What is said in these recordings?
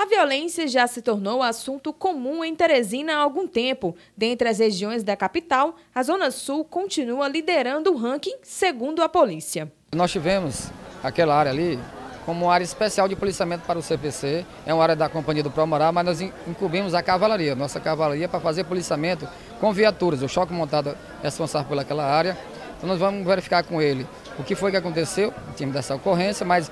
A violência já se tornou assunto comum em Teresina há algum tempo. Dentre as regiões da capital, a Zona Sul continua liderando o ranking, segundo a polícia. Nós tivemos aquela área ali como uma área especial de policiamento para o CPC, é uma área da Companhia do Promorá, mas nós incumbimos a cavalaria, nossa cavalaria, para fazer policiamento com viaturas. O choque montado é responsável pelaquela área. Então nós vamos verificar com ele o que foi que aconteceu, em time dessa ocorrência, mas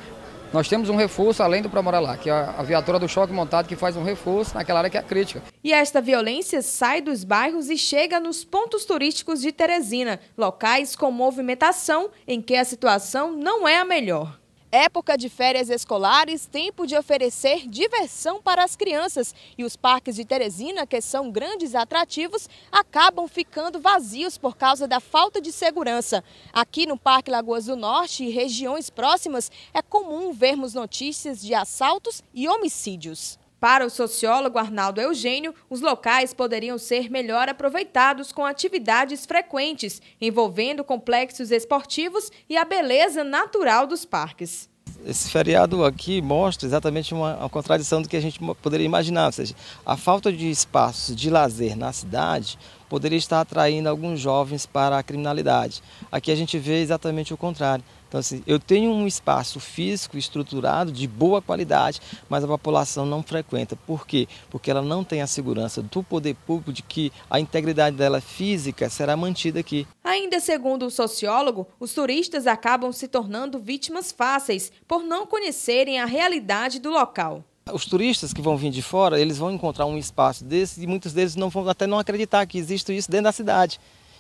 nós temos um reforço além do para morar lá, que é a viatura do choque montado que faz um reforço naquela área que é crítica. E esta violência sai dos bairros e chega nos pontos turísticos de Teresina, locais com movimentação em que a situação não é a melhor. Época de férias escolares, tempo de oferecer diversão para as crianças. E os parques de Teresina, que são grandes atrativos, acabam ficando vazios por causa da falta de segurança. Aqui no Parque Lagoas do Norte e regiões próximas, é comum vermos notícias de assaltos e homicídios. Para o sociólogo Arnaldo Eugênio, os locais poderiam ser melhor aproveitados com atividades frequentes, envolvendo complexos esportivos e a beleza natural dos parques. Esse feriado aqui mostra exatamente uma, uma contradição do que a gente poderia imaginar, ou seja, a falta de espaços de lazer na cidade poderia estar atraindo alguns jovens para a criminalidade. Aqui a gente vê exatamente o contrário. Então, assim, eu tenho um espaço físico estruturado de boa qualidade, mas a população não frequenta. Por quê? Porque ela não tem a segurança do poder público de que a integridade dela física será mantida aqui. Ainda segundo o sociólogo, os turistas acabam se tornando vítimas fáceis por não conhecerem a realidade do local. Os turistas que vão vir de fora, eles vão encontrar um espaço desse e muitos deles não vão até não acreditar que existe isso dentro da cidade.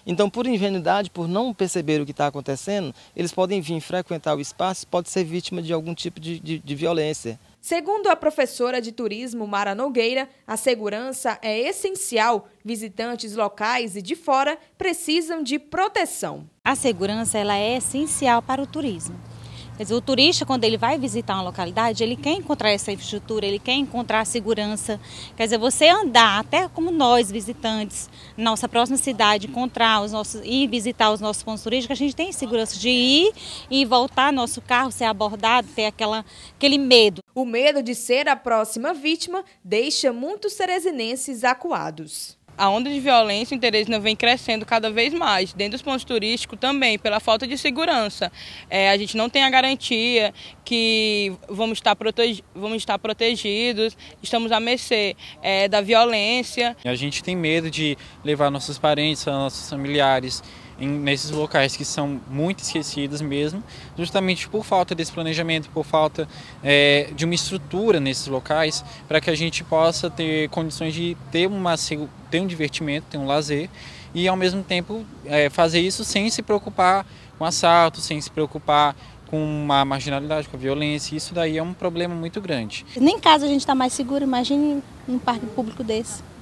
Então, por ingenuidade, por não perceber o que está acontecendo, eles podem vir frequentar o espaço, pode ser vítima de algum tipo de, de, de violência. Segundo a professora de turismo Mara Nogueira, a segurança é essencial. Visitantes locais e de fora precisam de proteção. A segurança ela é essencial para o turismo. Quer dizer, o turista, quando ele vai visitar uma localidade, ele quer encontrar essa infraestrutura, ele quer encontrar segurança. Quer dizer, você andar, até como nós, visitantes, nossa próxima cidade, encontrar os nossos, ir visitar os nossos pontos turísticos, a gente tem segurança de ir e voltar, nosso carro ser abordado, ter aquela, aquele medo. O medo de ser a próxima vítima deixa muitos serezinenses acuados a onda de violência em Teresina vem crescendo cada vez mais, dentro dos pontos turísticos também, pela falta de segurança. É, a gente não tem a garantia que vamos estar, protegi vamos estar protegidos, estamos à mercê é, da violência. A gente tem medo de levar nossos parentes, nossos familiares em, nesses locais que são muito esquecidos mesmo, justamente por falta desse planejamento, por falta é, de uma estrutura nesses locais, para que a gente possa ter condições de ter, uma, ter um divertimento, ter um lazer e ao mesmo tempo é, fazer isso sem se preocupar com assalto, sem se preocupar com a marginalidade, com a violência, isso daí é um problema muito grande. Nem em casa a gente está mais seguro, imagine um parque público desse.